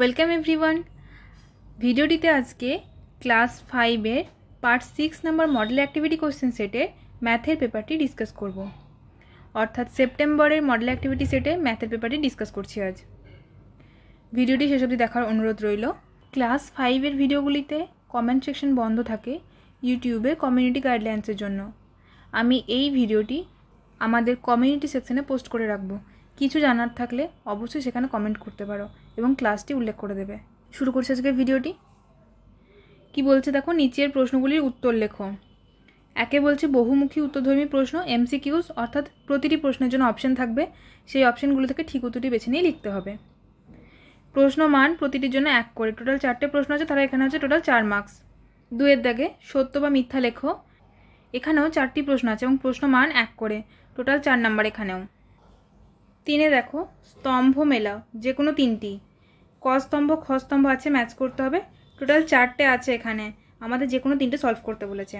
Welcome everyone ভিডিওটিতে আজকে class ফাইভের part six number model activity question সেটে ম্যাথের পেপারটি ডিসকাস করব অর্থাৎ সেপ্টেম্বরের মডেল অ্যাক্টিভিটি সেটে ম্যাথের পেপারটি ডিসকাস করছি আজ ভিডিওটি শেষ অবধি দেখার অনুরোধ রইল ক্লাস ফাইভের ভিডিওগুলিতে কমেন্ট সেকশন বন্ধ থাকে ইউটিউবে কমিউনিটি গাইডলাইন্সের জন্য আমি এই ভিডিওটি আমাদের কমিউনিটি সেকশনে পোস্ট করে রাখব কিছু জানার থাকলে অবশ্যই সেখানে কমেন্ট করতে পারো এবং ক্লাসটি উল্লেখ করে দেবে শুরু করছে আজকে ভিডিওটি কি বলছে দেখো নিচের প্রশ্নগুলির উত্তর লেখো একে বলছে বহুমুখী উত্তরধর্মী প্রশ্ন এমসিকিউস অর্থাৎ প্রতিটি প্রশ্নের জন্য অপশন থাকবে সেই অপশনগুলো থেকে ঠিক উত্তরটি বেছে নিয়ে লিখতে হবে প্রশ্ন মান প্রতিটির জন্য এক করে টোটাল চারটে প্রশ্ন আছে তারা এখানে আছে টোটাল চার মার্কস দুয়ের দাগে সত্য বা মিথ্যা লেখো এখানেও চারটি প্রশ্ন আছে এবং প্রশ্ন মান এক করে টোটাল চার নাম্বার এখানেও তিনে দেখো স্তম্ভ মেলা যে কোনো তিনটি কস্তম্ভ খস্তম্ভ আছে ম্যাচ করতে হবে টোটাল চারটে আছে এখানে আমাদের যে কোনো তিনটে সলভ করতে বলেছে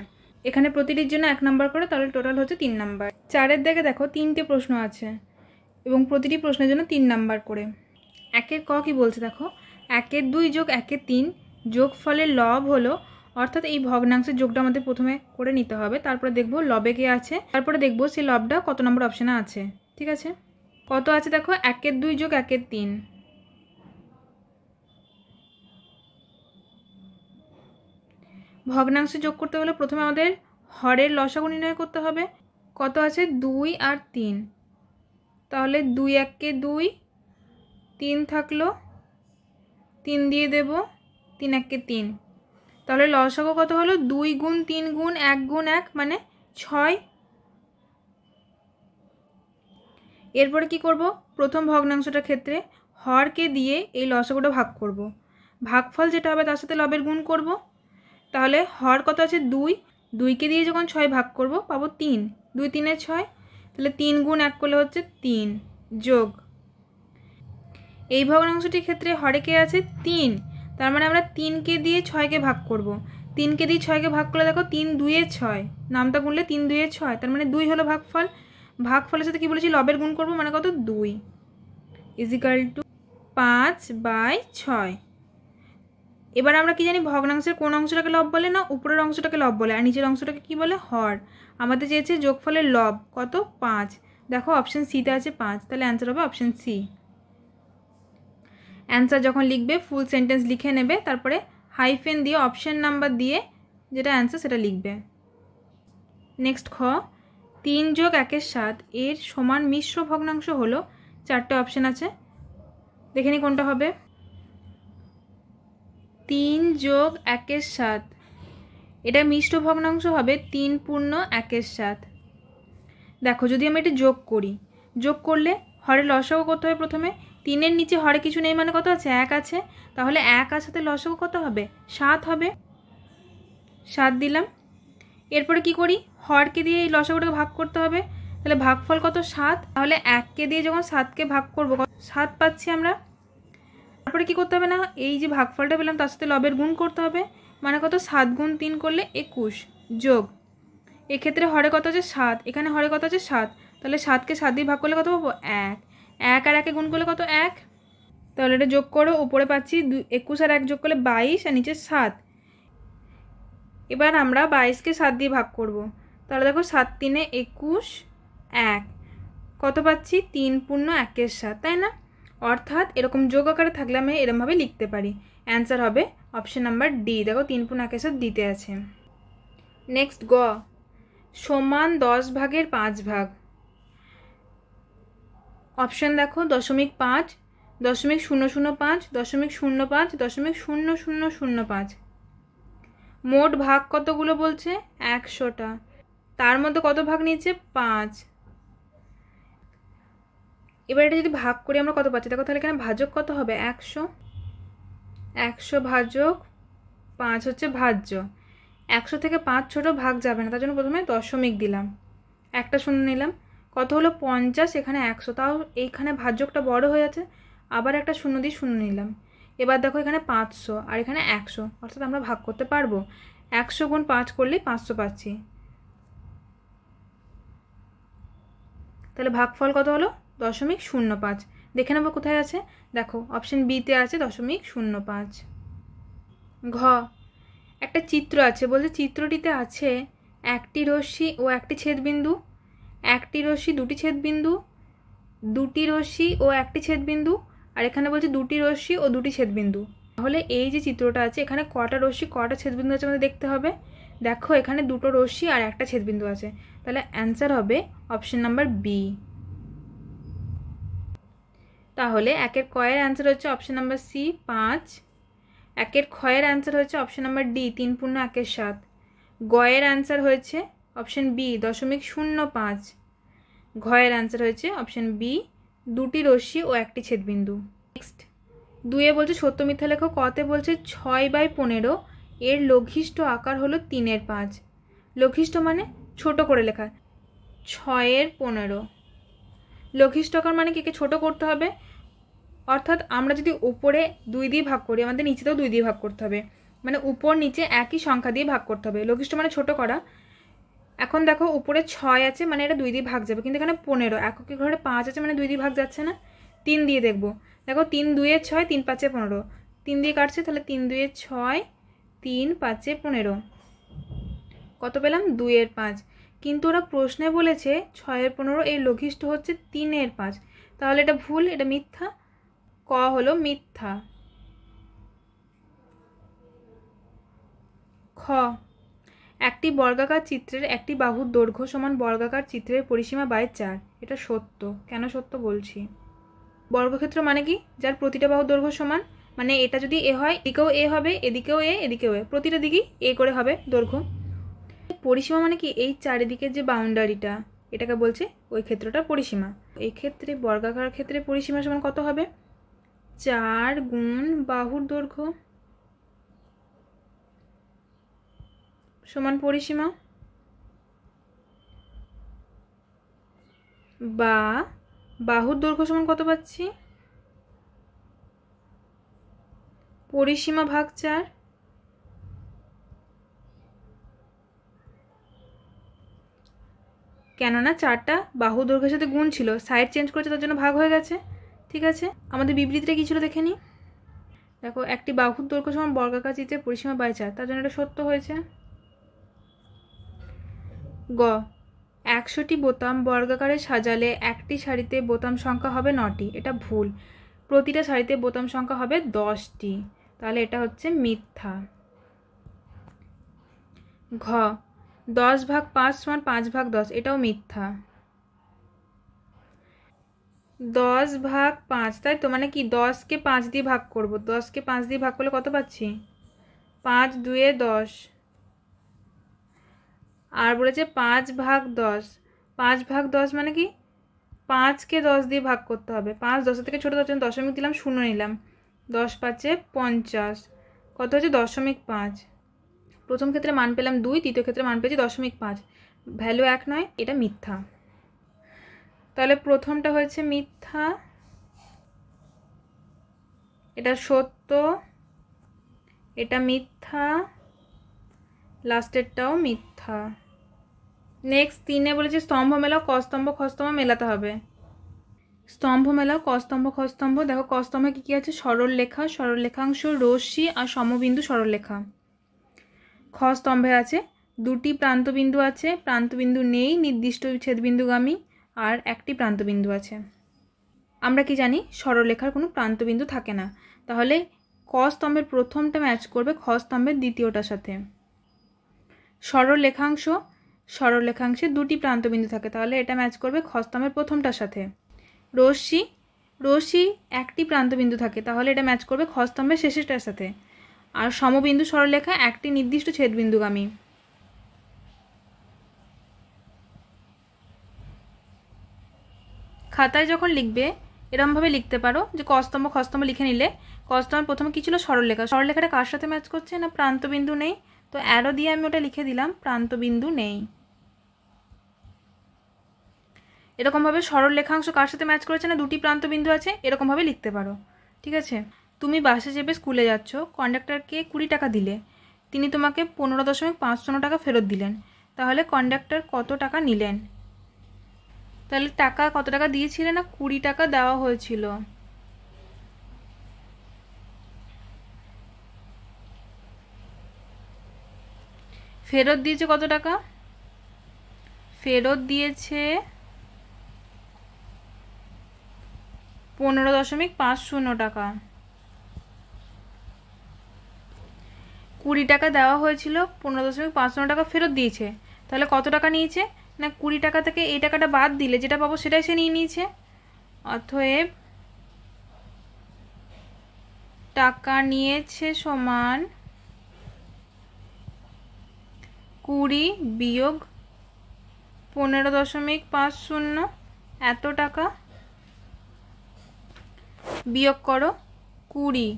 এখানে প্রতিটির জন্য এক নাম্বার করে তাহলে টোটাল হচ্ছে তিন নাম্বার চারের দিকে দেখো তিনটে প্রশ্ন আছে এবং প্রতিটি প্রশ্নের জন্য তিন নাম্বার করে একের ক কি বলছে দেখো একের দুই যোগ একের তিন যোগ ফলে লব হলো অর্থাৎ এই ভগ্নাংশের যোগটা আমাদের প্রথমে করে নিতে হবে তারপরে দেখব লবে কে আছে তারপরে দেখব সেই লবটা কত নম্বর অপশানে আছে ঠিক আছে কত আছে দেখো একের দুই যোগ একের তিন ভগ্নাংশে যোগ করতে হলে প্রথমে আমাদের হরের লসাগু নির্ণয় করতে হবে কত আছে দুই আর তিন তাহলে দুই এককে দুই তিন থাকলো তিন দিয়ে দেব তিন এককে তিন তাহলে লসাগু কত হলো দুই গুণ তিন গুণ এক গুণ এক মানে ছয় এরপরে কি করব প্রথম ভগ্নাংশটার ক্ষেত্রে হরকে দিয়ে এই লসাগুটা ভাগ করব ভাগফল যেটা হবে তার সাথে লবের গুণ করবো তাহলে হর কত আছে দুই দুইকে দিয়ে যখন ছয় ভাগ করব পাবো তিন দুই তিনে ছয় তাহলে তিন গুণ এক করলে হচ্ছে তিন যোগ এই ভগ্নাংশটির ক্ষেত্রে হরে কে আছে তিন তার মানে আমরা তিনকে দিয়ে ছয়কে ভাগ করব। তিনকে দিয়ে ছয়কে ভাগ করলে দেখো তিন দুয়ে ছয় নামটা গুনলে তিন দুয়ে ছয় তার মানে দুই হলো ভাগফল ভাগফলের সাথে কী বলেছি লবের গুণ করব মানে কত দুই ইজিক্যাল টু পাঁচ বাই ছয় এবার আমরা কি জানি ভগ্নাংশের কোন অংশটাকে লব বলে না উপরের অংশটাকে লব বলে আর নিচের অংশটাকে কি বলে হর আমাদের চেয়েছে যোগফলের লব কত পাঁচ দেখো অপশান সিতে আছে পাঁচ তাহলে অ্যান্সার হবে অপশান সি অ্যান্সার যখন লিখবে ফুল সেন্টেন্স লিখে নেবে তারপরে হাইফেন দিয়ে অপশান নাম্বার দিয়ে যেটা অ্যান্সার সেটা লিখবে নেক্সট খ তিন যোগ একের সাত এর সমান মিশ্র ভগ্নাংশ হলো চারটে অপশান আছে দেখে নি কোনটা হবে তিন যোগ একের সাত এটা মিষ্ট ভগ্নাংশ হবে তিন পূর্ণ একের সাত দেখো যদি আমি এটা যোগ করি যোগ করলে হরে লসাগু করতে হবে প্রথমে তিনের নিচে হরে কিছু নেই মানে কত আছে এক আছে তাহলে এক আর সাথে লসাগু কত হবে সাত হবে সাত দিলাম এরপরে কি করি হরকে দিয়ে এই লসাগুটাকে ভাগ করতে হবে তাহলে ভাগফল কত সাত তাহলে এককে দিয়ে যখন সাতকে ভাগ করবো সাত পাচ্ছি আমরা তারপরে কি করতে হবে না এই যে ভাগফলটা পেলাম তার সাথে লবের গুণ করতে হবে মানে কত সাত গুণ তিন করলে একুশ যোগ এক্ষেত্রে হরে কত আছে সাত এখানে হরে কত আছে সাত তাহলে সাতকে সাত দিয়ে ভাগ করলে কত পাবো এক এক আর একে গুণ করলে কত এক তাহলে এটা যোগ করো ওপরে পাচ্ছি একুশ আর এক যোগ করলে বাইশ আর নিচে সাত এবার আমরা বাইশকে সাত দিয়ে ভাগ করব তাহলে দেখো সাত তিনে একুশ এক কত পাচ্ছি তিন পূর্ণ একের সাত তাই না অর্থাৎ এরকম যোগ আকারে থাকলে আমি এরমভাবে লিখতে পারি অ্যান্সার হবে অপশান নাম্বার ডি দেখো তিন পুন এক দিতে আছে নেক্সট গ সমান দশ ভাগের পাঁচ ভাগ অপশান দেখো দশমিক পাঁচ দশমিক শূন্য শূন্য পাঁচ দশমিক শূন্য পাঁচ দশমিক শূন্য শূন্য শূন্য পাঁচ মোট ভাগ কতগুলো বলছে একশোটা তার মধ্যে কত ভাগ নিয়েছে পাঁচ এবার এটা যদি ভাগ করি আমরা কত পাচ্ছি দেখো তাহলে এখানে ভাজক কত হবে একশো একশো ভাজক পাঁচ হচ্ছে ভাজ্য একশো থেকে পাঁচ ছোট ভাগ যাবে না তার জন্য প্রথমে দশমিক দিলাম একটা শূন্য নিলাম কত হলো পঞ্চাশ এখানে একশো তাও এইখানে ভাজ্যকটা বড় হয়ে আছে আবার একটা শূন্য দিয়ে শূন্য নিলাম এবার দেখো এখানে পাঁচশো আর এখানে একশো অর্থাৎ আমরা ভাগ করতে পারবো একশো গুণ পাঁচ করলেই পাঁচশো পাচ্ছি তাহলে ভাগফল কত হলো দশমিক শূন্য পাঁচ দেখে নেবো কোথায় আছে দেখো অপশান বিতে আছে দশমিক শূন্য পাঁচ ঘ একটা চিত্র আছে বলছে চিত্রটিতে আছে একটি রশ্মি ও একটি ছেদবিন্দু একটি রশ্মি দুটি ছেদবিন্দু দুটি রশ্মি ও একটি ছেদবিন্দু আর এখানে বলছে দুটি রশ্মি ও দুটি ছেদবিন্দু তাহলে এই যে চিত্রটা আছে এখানে কটা রশ্মি কটা ছেদবিন্দু আছে আমাদের দেখতে হবে দেখো এখানে দুটো রশ্মি আর একটা ছেদবিন্দু আছে তাহলে অ্যান্সার হবে অপশন নাম্বার বি তাহলে একের কয়ের অ্যান্সার হচ্ছে অপশান নাম্বার সি পাঁচ একের ক্ষয়ের অ্যান্সার হয়েছে অপশান নাম্বার ডি তিন পূর্ণ একের সাত গয়ের অ্যান্সার হয়েছে অপশান বি দশমিক শূন্য পাঁচ ঘয়ের অ্যান্সার হয়েছে অপশান বি দুটি রশ্মি ও একটি ছেদবিন্দু নেক্সট দুয়ে বলছে সত্য লেখক কতে বলছে ছয় বাই পনেরো এর লঘিষ্ঠ আকার হলো তিনের পাঁচ লঘিষ্ঠ মানে ছোট করে লেখা ছয়ের পনেরো লঘিষ্ঠ আকার মানে কে ছোট করতে হবে অর্থাৎ আমরা যদি উপরে দুই দিয়ে ভাগ করি আমাদের নিচেতেও দুই দিয়ে ভাগ করতে হবে মানে উপর নিচে একই সংখ্যা দিয়ে ভাগ করতে হবে লঘিষ্ঠ মানে ছোট করা এখন দেখো উপরে ছয় আছে মানে এটা দুই দিয়ে ভাগ যাবে কিন্তু এখানে পনেরো এককে ঘরে পাঁচ আছে মানে দুই দিয়ে ভাগ যাচ্ছে না তিন দিয়ে দেখব দেখো তিন দুয়ে ছয় তিন পাঁচে পনেরো তিন দিয়ে কাটছে তাহলে তিন দুয়ে ছয় তিন পাঁচে পনেরো কত পেলাম দুইয়ের পাঁচ কিন্তু ওরা প্রশ্নে বলেছে ছয়ের পনেরো এই লঘিষ্ঠ হচ্ছে তিনের পাঁচ তাহলে এটা ভুল এটা মিথ্যা ক হলো মিথ্যা খ একটি বর্গাকার চিত্রের একটি বাহুর দৈর্ঘ্য সমান বর্গাকার চিত্রের পরিসীমা বাই চার এটা সত্য কেন সত্য বলছি বর্গক্ষেত্র মানে কি যার প্রতিটা বাহুর দৈর্ঘ্য সমান মানে এটা যদি এ হয় এদিকেও এ হবে এদিকেও এ এদিকেও এ প্রতিটা দিকেই এ করে হবে দৈর্ঘ্য পরিসীমা মানে কি এই চারিদিকের যে বাউন্ডারিটা এটাকে বলছে ওই ক্ষেত্রটা পরিসীমা এই ক্ষেত্রে বর্গাকার ক্ষেত্রে পরিসীমা সমান কত হবে চার গুণ বাহুর দৈর্ঘ্য সমান পরিসীমা বা বাহুর দৈর্ঘ্য সমান কত পাচ্ছি পরিসীমা ভাগ চার কেননা চারটা বাহু দৈর্ঘ্যের সাথে গুণ ছিল সাইড চেঞ্জ করেছে তার জন্য ভাগ হয়ে গেছে ঠিক আছে আমাদের বিবৃতিটা কী ছিল দেখে নি দেখো একটি বাহুর দৈর্ঘ্য সমান বর্গাকার চিত্রের পরিসীমা বাই চার তার জন্য এটা সত্য হয়েছে গ একশোটি বোতাম বর্গাকারে সাজালে একটি শাড়িতে বোতাম সংখ্যা হবে নটি এটা ভুল প্রতিটা শাড়িতে বোতাম সংখ্যা হবে দশটি তাহলে এটা হচ্ছে মিথ্যা ঘ দশ ভাগ পাঁচ সমান পাঁচ ভাগ দশ এটাও মিথ্যা দশ ভাগ পাঁচ তাই তো মানে কি দশকে পাঁচ দিয়ে ভাগ করব দশকে পাঁচ দিয়ে ভাগ করলে কত পাচ্ছি পাঁচ দুয়ে দশ আর বলেছে পাঁচ ভাগ দশ পাঁচ ভাগ দশ মানে কি পাঁচকে দশ দিয়ে ভাগ করতে হবে পাঁচ দশ থেকে ছোটো দশ দশমিক দিলাম শূন্য নিলাম দশ পাঁচে পঞ্চাশ কত হচ্ছে দশমিক পাঁচ প্রথম ক্ষেত্রে মান পেলাম দুই তৃতীয় ক্ষেত্রে মান পেয়েছি দশমিক পাঁচ ভ্যালু এক নয় এটা মিথ্যা তাহলে প্রথমটা হয়েছে মিথ্যা এটা সত্য এটা মিথ্যা লাস্টেরটাও মিথ্যা নেক্সট তিনে বলেছে স্তম্ভ মেলাও কস্তম্ভ খস্তম্ভ মেলাতে হবে স্তম্ভ মেলাও কস্তম্ভ খস্তম্ভ দেখো কস্তম্ভে কী কী আছে সরল লেখা সরল লেখাংশ রশ্মি আর সমবিন্দু সরল লেখা আছে দুটি প্রান্তবিন্দু আছে প্রান্তবিন্দু নেই নির্দিষ্ট ছেদবিন্দুগামী আর একটি প্রান্তবিন্দু আছে আমরা কি জানি সরলরেখার কোনো প্রান্তবিন্দু থাকে না তাহলে ক স্তম্ভের প্রথমটা ম্যাচ করবে খ স্তম্ভের দ্বিতীয়টার সাথে সরলরেখাংশ সরলরেখাংশে দুটি প্রান্তবিন্দু থাকে তাহলে এটা ম্যাচ করবে খ স্তম্ভের প্রথমটার সাথে রশ্মি রশ্মি একটি প্রান্তবিন্দু থাকে তাহলে এটা ম্যাচ করবে খ স্তম্ভের শেষেরটার সাথে আর সমবিন্দু সরলরেখা একটি নির্দিষ্ট ছেদবিন্দুগামী খাতায় যখন লিখবে এরমভাবে লিখতে পারো যে কস্তম খস্তম লিখে নিলে কস্তম প্রথমে কী ছিল সরলরেখা সরলরেখাটা কার সাথে ম্যাচ করছে না প্রান্তবিন্দু নেই তো অ্যারো দিয়ে আমি ওটা লিখে দিলাম প্রান্তবিন্দু নেই এরকমভাবে সরল লেখাংশ কার সাথে ম্যাচ করেছে না দুটি প্রান্তবিন্দু আছে এরকমভাবে লিখতে পারো ঠিক আছে তুমি বাসে চেপে স্কুলে যাচ্ছ কন্ডাক্টরকে কুড়ি টাকা দিলে তিনি তোমাকে পনেরো দশমিক পাঁচ শূন্য টাকা ফেরত দিলেন তাহলে কন্ডাক্টর কত টাকা নিলেন তাহলে টাকা কত টাকা দিয়েছিলে না কুড়ি টাকা দেওয়া হয়েছিল ফেরত দিয়েছে কত টাকা ফেরত দিয়েছে পনেরো দশমিক পাঁচ শূন্য টাকা কুড়ি টাকা দেওয়া হয়েছিল পনেরো দশমিক পাঁচ শূন্য টাকা ফেরত দিয়েছে তাহলে কত টাকা নিয়েছে না কুড়ি টাকা থেকে এই টাকাটা বাদ দিলে যেটা পাবো সেটাই সে নিয়ে নিয়েছে অথব টাকা নিয়েছে সমান কুড়ি বিয়োগ পনেরো দশমিক পাঁচ শূন্য এত টাকা বিয়োগ করো কুড়ি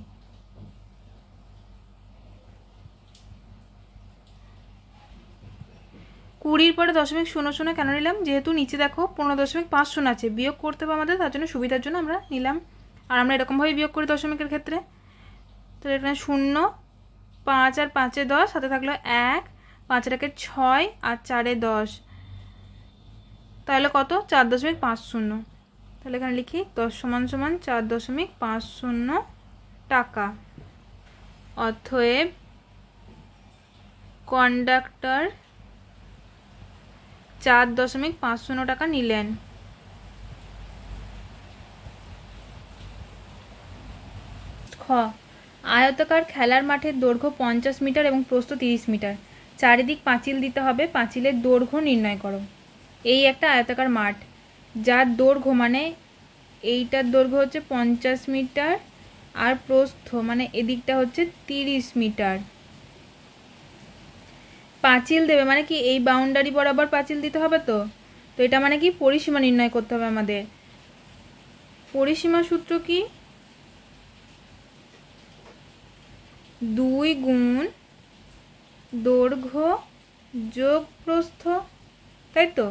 কুড়ির পরে দশমিক শূন্য শূন্য কেন নিলাম যেহেতু নিচে দেখো পনেরো দশমিক পাঁচ শূন্য আছে বিয়োগ করতে হবে আমাদের তার জন্য সুবিধার জন্য আমরা নিলাম আর আমরা এরকমভাবে বিয়োগ করি দশমিকের ক্ষেত্রে তাহলে এখানে শূন্য পাঁচ আর পাঁচে দশ সাথে থাকলো এক পাঁচ এটাকে ছয় আর চারে দশ তাহলে কত চার দশমিক পাঁচ শূন্য তাহলে এখানে লিখি দশ সমান সমান চার দশমিক পাঁচ শূন্য টাকা অথয়েব কন্ডাক্টর চার দশমিক পাঁচ শূন্য টাকা নিলেন খ আয়তাকার খেলার মাঠের দৈর্ঘ্য পঞ্চাশ মিটার এবং প্রস্থ তিরিশ মিটার চারিদিক পাঁচিল দিতে হবে পাঁচিলের দৈর্ঘ্য নির্ণয় করো এই একটা আয়তাকার মাঠ যার দৈর্ঘ্য মানে এইটার দৈর্ঘ্য হচ্ছে পঞ্চাশ মিটার আর প্রস্থ মানে এদিকটা হচ্ছে তিরিশ মিটার পাঁচিল দেবে মানে কি এই বাউন্ডারি বরাবর পাঁচিল দিতে হবে তো তো এটা মানে কি পরিসীমা নির্ণয় করতে হবে আমাদের পরিসীমা সূত্র কি দুই গুণ দৈর্ঘ্য যোগ প্রস্থ তাই তো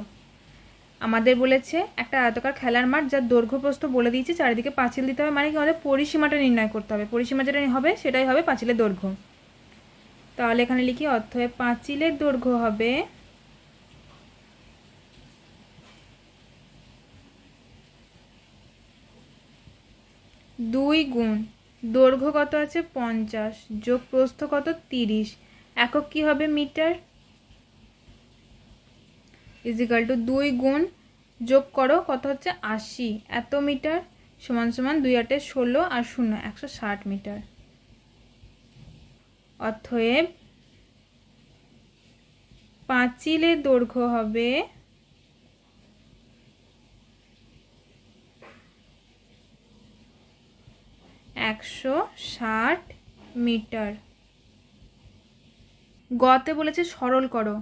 আমাদের বলেছে একটা আয়তকার খেলার মাঠ যার দৈর্ঘ্য প্রস্থ বলে দিয়েছে চারিদিকে পাঁচিল দিতে হবে মানে কি আমাদের পরিসীমাটা নির্ণয় করতে হবে পরিসীমা যেটা হবে সেটাই হবে পাঁচিলের দৈর্ঘ্য তাহলে এখানে লিখি অথয় পাঁচিলের দৈর্ঘ্য হবে দুই গুণ দৈর্ঘ্য কত আছে পঞ্চাশ যোগ প্রস্থ কত তিরিশ একক কি হবে মিটার ইজিক্যাল টু দুই গুণ যোগ করো কত হচ্ছে আশি এত মিটার সমান সমান দুই আটে ষোলো আর শূন্য একশো ষাট মিটার অথয়েব পাঁচিলের দৈর্ঘ্য হবে একশো ষাট মিটার গতে বলেছে সরল করো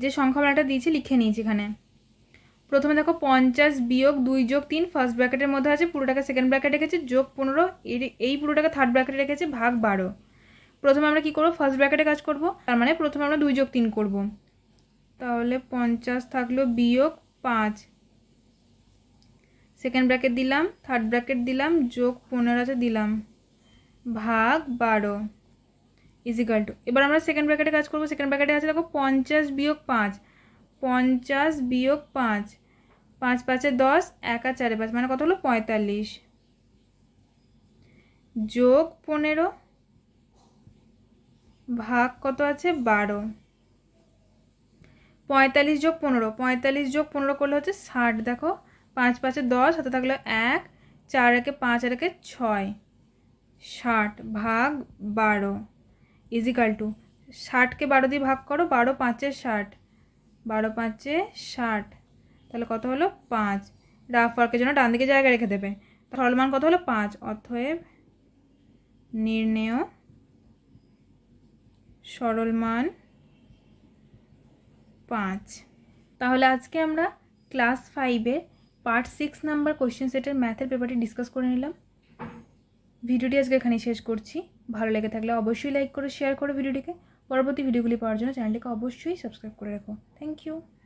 যে সংখ্যা বানাটা দিয়েছি লিখে নিয়েছি এখানে প্রথমে দেখো পঞ্চাশ বিয়োগ দুই যোগ তিন ফার্স্ট ব্র্যাকেটের মধ্যে আছে পুরোটাকে সেকেন্ড ব্র্যাকেট রেখেছে যোগ পনেরো এই পুরোটাকে থার্ড ব্র্যাকেটে রেখেছে ভাগ বারো প্রথমে আমরা কি করব ফার্স্ট ব্র্যাকেটে কাজ করব তার মানে প্রথমে আমরা দুই যোগ তিন করব তাহলে পঞ্চাশ থাকলো বিয়োগ পাঁচ সেকেন্ড ব্র্যাকেট দিলাম থার্ড ব্র্যাকেট দিলাম যোগ পনেরোতে দিলাম ভাগ বারো ইজিকাল টু এবার আমরা সেকেন্ড ব্র্যাকেটে কাজ করবো সেকেন্ড ব্র্যাকেটে আছে দেখো পঞ্চাশ বিয়োগ পাঁচ পঞ্চাশ বিয়োগ পাঁচ পাঁচ পাঁচে দশ এক চারে পাঁচ মানে কত হলো পঁয়তাল্লিশ যোগ পনেরো ভাগ কত আছে বারো পঁয়তাল্লিশ যোগ পনেরো পঁয়তাল্লিশ যোগ পনেরো করলে হচ্ছে ষাট দেখো পাঁচ পাঁচে দশ হাতে থাকলো এক চার একে পাঁচ আর একে ছয় ষাট ভাগ বারো ইজিকাল টু ষাটকে বারো দিয়ে ভাগ করো বারো পাঁচে ষাট বারো পাঁচে ষাট তাহলে কত হলো পাঁচ রাফ ওয়ার্কের জন্য ডান দিকে জায়গা রেখে দেবে তাহলে হলমান কত হলো পাঁচ অথয়েব নির্ণেয় সরল মান পাঁচ তাহলে আজকে আমরা ক্লাস ফাইভে পার্ট সিক্স নাম্বার কোয়েশ্চেন সেটের ম্যাথের পেপারটি ডিসকাস করে নিলাম ভিডিওটি আজকে এখানেই শেষ করছি ভালো লেগে থাকলে অবশ্যই লাইক করো শেয়ার করো ভিডিওটিকে পরবর্তী ভিডিওগুলি পাওয়ার জন্য চ্যানেলটিকে অবশ্যই সাবস্ক্রাইব করে রাখো থ্যাংক ইউ